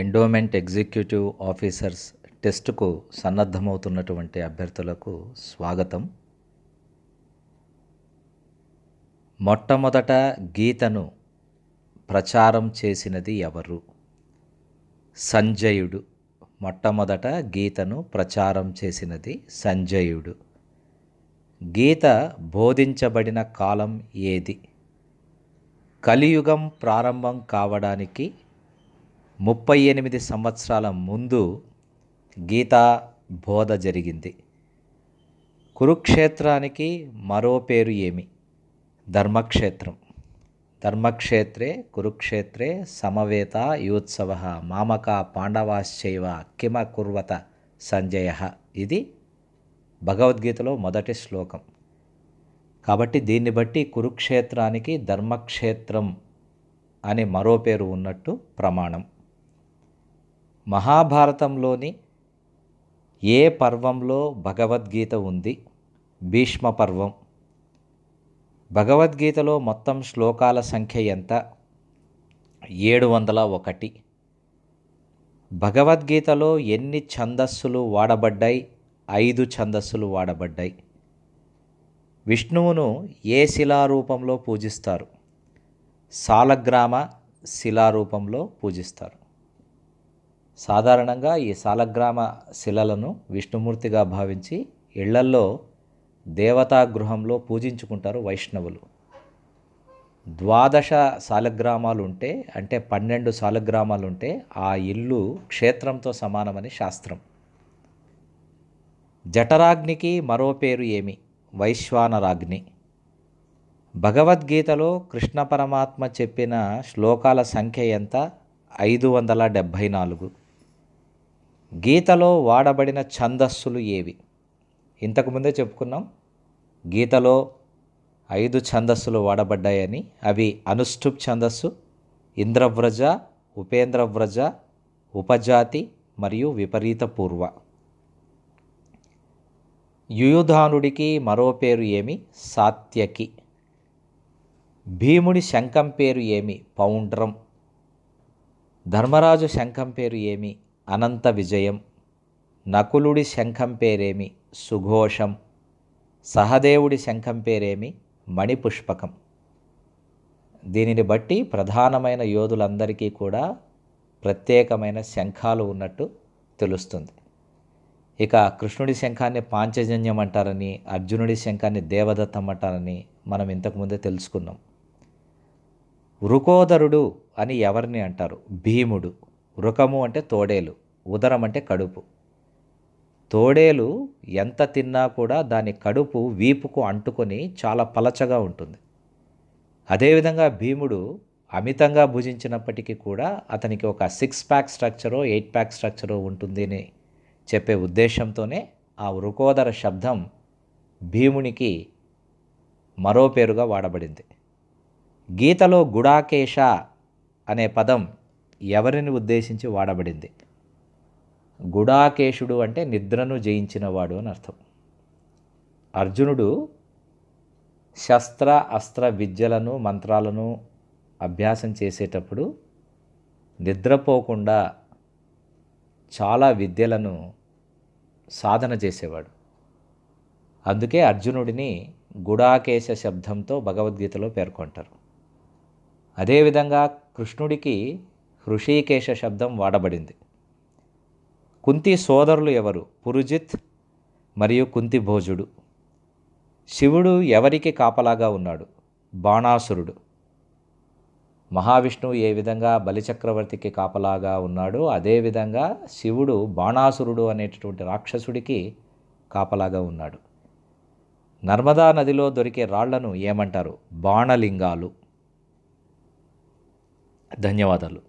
endowment executive officers టెస్టుకు సన్నద్ధమవుతున్నటువంటి అభ్యర్థులకు స్వాగతం మొట్టమొదట గీతను ప్రచారం చేసినది ఎవరు సంజయుడు మొట్టమొదట గీతను ప్రచారం చేసినది సంజయుడు గీత బోధించబడిన కాలం ఏది కలియుగం ప్రారంభం కావడానికి ముప్పై ఎనిమిది సంవత్సరాల ముందు గీతా బోధ జరిగింది కురుక్షేత్రానికి మరో పేరు ఏమి ధర్మక్షేత్రం ధర్మక్షేత్రే కురుక్షేత్రే సమవేత యోత్సవ మామక పాండవాశ్చైవ కిమ కుర్వత సంజయ ఇది భగవద్గీతలో మొదటి శ్లోకం కాబట్టి దీన్ని బట్టి కురుక్షేత్రానికి ధర్మక్షేత్రం అనే మరో పేరు ఉన్నట్టు ప్రమాణం మహాభారతంలోని ఏ పర్వంలో భగవద్గీత ఉంది భీష్మ పర్వం భగవద్గీతలో మొత్తం శ్లోకాల సంఖ్య ఎంత ఏడు వందల ఒకటి భగవద్గీతలో ఎన్ని ఛందస్సులు వాడబడ్డాయి ఐదు ఛందస్సులు వాడబడ్డాయి విష్ణువును ఏ శిలారూపంలో పూజిస్తారు సాలగ్రామ శిలారూపంలో పూజిస్తారు సాధారణంగా ఈ సాలగ్రామ శిలలను విష్ణుమూర్తిగా భావించి ఇళ్లల్లో దేవతాగృహంలో పూజించుకుంటారు వైష్ణవులు ద్వాదశ సాలగ్రామాలు ఉంటే అంటే పన్నెండు సాలగ్రామాలు ఉంటే ఆ ఇల్లు క్షేత్రంతో సమానమని శాస్త్రం జఠరాగ్నికి మరో పేరు ఏమి వైశ్వానరాగ్ని భగవద్గీతలో కృష్ణ పరమాత్మ చెప్పిన శ్లోకాల సంఖ్య ఎంత ఐదు వందల డెబ్భై నాలుగు గీతలో వాడబడిన ఛందస్సులు ఏవి ఇంతకుముందే చెప్పుకున్నాం గీతలో ఐదు ఛందస్సులు వాడబడ్డాయని అవి అనుష్ఠుప్ ఛందస్సు ఇంద్రవ్రజ ఉపేంద్రవ్రజ ఉపజాతి మరియు విపరీత పూర్వ యుయుధానుడికి మరో పేరు ఏమి సాత్యకి భీముడి శంఖం పేరు ఏమి పౌండ్రం ధర్మరాజు శంఖం పేరు ఏమి అనంత విజయం నకులుడి శంఖం పేరేమి సుఘోషం సహదేవుడి శంఖం పేరేమి మణిపుష్పకం దీనిని బట్టి ప్రధానమైన యోధులందరికీ కూడా ప్రత్యేకమైన శంఖాలు ఉన్నట్టు తెలుస్తుంది ఇక కృష్ణుడి శంఖాన్ని పాంచజన్యం అంటారని అర్జునుడి శంఖాన్ని దేవదత్తం అంటారని మనం ఇంతకుముందే తెలుసుకున్నాం వృకోదరుడు అని ఎవరిని అంటారు భీముడు వృకము అంటే తోడేలు ఉదరం అంటే కడుపు తోడేలు ఎంత తిన్నా కూడా దాని కడుపు వీపుకు అంటుకొని చాలా పలచగా ఉంటుంది అదేవిధంగా భీముడు అమితంగా భుజించినప్పటికీ కూడా అతనికి ఒక సిక్స్ ప్యాక్ స్ట్రక్చరో ఎయిట్ ప్యాక్ స్ట్రక్చరో ఉంటుంది అని చెప్పే ఉద్దేశంతోనే ఆ వృకోదర శబ్దం భీమునికి మరో పేరుగా వాడబడింది గీతలో గుడాకేశ అనే పదం ఎవరిని ఉద్దేశించి వాడబడింది గుడాకేశుడు అంటే నిద్రను జయించినవాడు అని అర్థం అర్జునుడు శస్త్ర అస్త్ర విద్యలను మంత్రాలను అభ్యాసం చేసేటప్పుడు నిద్రపోకుండా చాలా విద్యలను సాధన చేసేవాడు అందుకే అర్జునుడిని గుడాకేశ శబ్దంతో భగవద్గీతలో పేర్కొంటారు అదేవిధంగా కృష్ణుడికి హృషీకేశ శబ్దం వాడబడింది కుంతి సోదరులు ఎవరు పురుజిత్ మరియు కుంతి భోజుడు శివుడు ఎవరికి కాపలాగా ఉన్నాడు బాణాసురుడు మహావిష్ణువు ఏ విధంగా బలిచక్రవర్తికి కాపలాగా ఉన్నాడో అదేవిధంగా శివుడు బాణాసురుడు అనేటటువంటి రాక్షసుడికి కాపలాగా ఉన్నాడు నర్మదా నదిలో దొరికే రాళ్లను ఏమంటారు బాణలింగాలు ధన్యవాదాలు